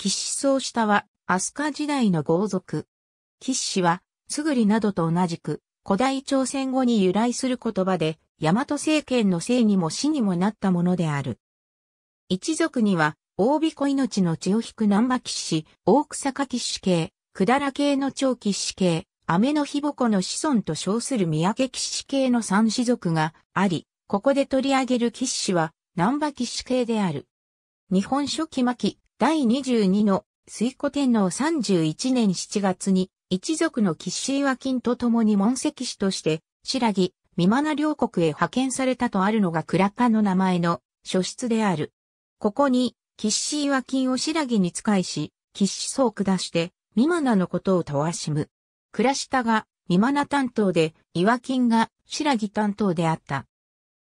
騎士総下は、飛鳥時代の豪族。騎士は、すぐりなどと同じく、古代朝鮮語に由来する言葉で、大和政権の姓にも死にもなったものである。一族には、大子命の血を引く南馬騎士、大草加騎士系、百済系の長騎士系、雨の日ぼこの子孫と称する三宅騎士系の三子族があり、ここで取り上げる騎士は、南馬騎士系である。日本書紀巻、第22の水古天皇31年7月に一族の岸和金と共に門跡師として白木、三真両国へ派遣されたとあるのが倉家の名前の書室である。ここに岸和金を白木に仕えし、岸層を下して三真のことを問わしむ。倉下が三真担当で岩金が白木担当であった。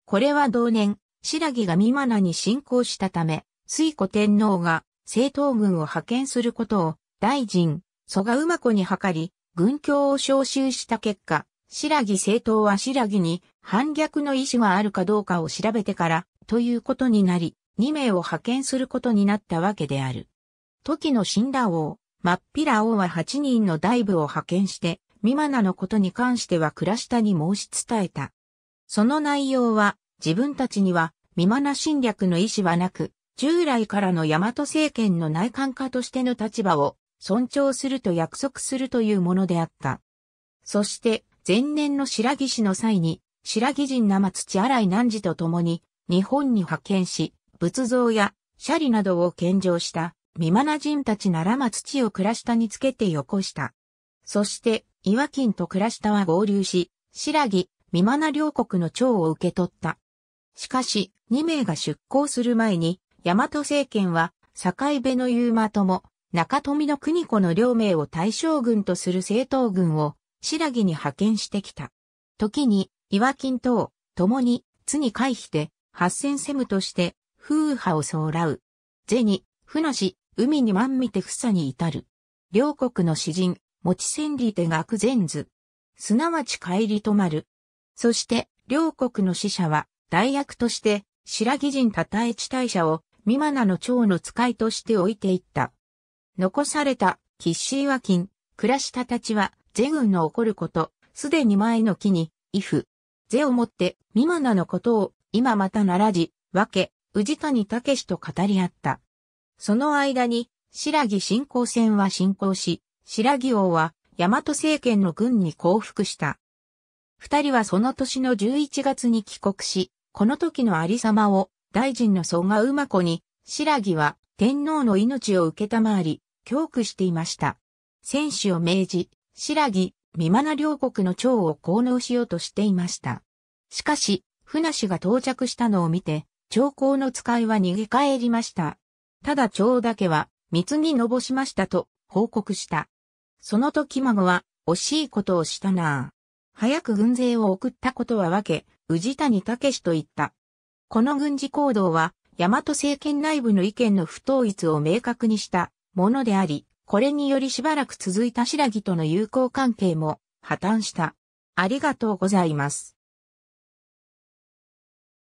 これは同年、白木が三真に侵攻したため、水古天皇が政党軍を派遣することを大臣、蘇我馬子に諮り、軍協を招集した結果、白木政党は白木に反逆の意思があるかどうかを調べてから、ということになり、2名を派遣することになったわけである。時の死んだ王、まっぴら王は8人の大部を派遣して、ミマナのことに関しては倉下に申し伝えた。その内容は、自分たちには、ミマナ侵略の意思はなく、従来からの大和政権の内観家としての立場を尊重すると約束するというものであった。そして、前年の白木氏の際に、白木人生土荒井南寺と共に、日本に派遣し、仏像やシャリなどを献上した、未マ人たちならま土を倉下につけてよこした。そして、岩金と倉下は合流し、白木、未マ両国の長を受け取った。しかし、二名が出港する前に、大和政権は、境部の言うまとも、中富の国子の両名を大将軍とする政党軍を、白木に派遣してきた。時に、岩金等、共に、津に回避で、八千セムとして、風派を騒らう。銭、船のし、海に万見て房に至る。両国の詩人、持ち千里で学前図。すなわち帰り止まる。そして、両国の死者は、代役として、白木人たえ地大社を、ミマナの長の使いとして置いていった。残された、キッシーワキン、暮らしたたちは、ゼ軍の起こること、すでに前の木に、イフ、ゼをもって、ミマナのことを、今またならじ、分け、治谷武と語り合った。その間に、白木進行戦は進行し、白木王は、大和政権の軍に降伏した。二人はその年の11月に帰国し、この時のありさまを大臣の蘇我馬子に、白木は天皇の命を受けたまわり、教区していました。戦士を命じ、白木、三真両国の長を奉納しようとしていました。しかし、船氏が到着したのを見て、長江の使いは逃げ帰りました。ただ長だけは、密にのぼしましたと報告した。その時孫は、惜しいことをしたなぁ。早く軍勢を送ったことはわけ、宇治谷武と言った。この軍事行動は、大和政権内部の意見の不統一を明確にしたものであり、これによりしばらく続いた白木との友好関係も破綻した。ありがとうございます。